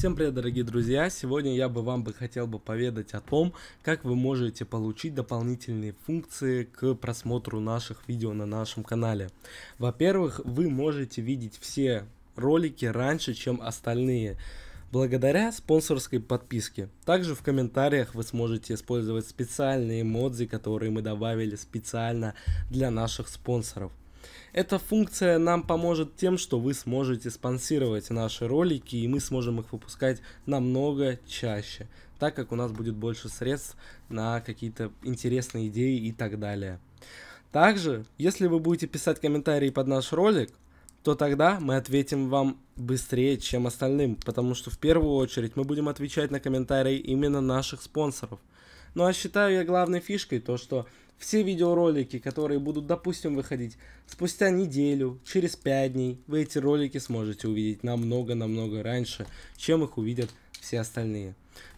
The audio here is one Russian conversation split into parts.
Всем привет, дорогие друзья! Сегодня я бы вам бы хотел бы поведать о том, как вы можете получить дополнительные функции к просмотру наших видео на нашем канале. Во-первых, вы можете видеть все ролики раньше, чем остальные благодаря спонсорской подписке. Также в комментариях вы сможете использовать специальные эмодзи, которые мы добавили специально для наших спонсоров. Эта функция нам поможет тем, что вы сможете спонсировать наши ролики, и мы сможем их выпускать намного чаще, так как у нас будет больше средств на какие-то интересные идеи и так далее. Также, если вы будете писать комментарии под наш ролик, то тогда мы ответим вам быстрее, чем остальным, потому что в первую очередь мы будем отвечать на комментарии именно наших спонсоров. Ну а считаю я главной фишкой то, что все видеоролики, которые будут, допустим, выходить спустя неделю, через 5 дней, вы эти ролики сможете увидеть намного-намного раньше, чем их увидят все остальные.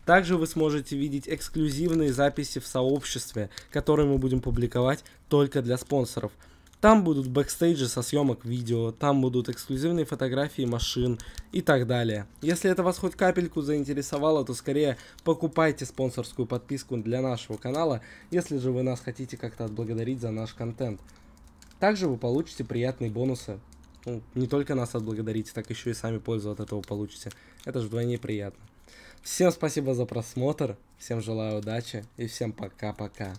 Также вы сможете видеть эксклюзивные записи в сообществе, которые мы будем публиковать только для спонсоров – там будут бэкстейджи со съемок видео, там будут эксклюзивные фотографии машин и так далее. Если это вас хоть капельку заинтересовало, то скорее покупайте спонсорскую подписку для нашего канала, если же вы нас хотите как-то отблагодарить за наш контент. Также вы получите приятные бонусы. Ну, не только нас отблагодарите, так еще и сами пользу от этого получите. Это же вдвойне приятно. Всем спасибо за просмотр, всем желаю удачи и всем пока-пока.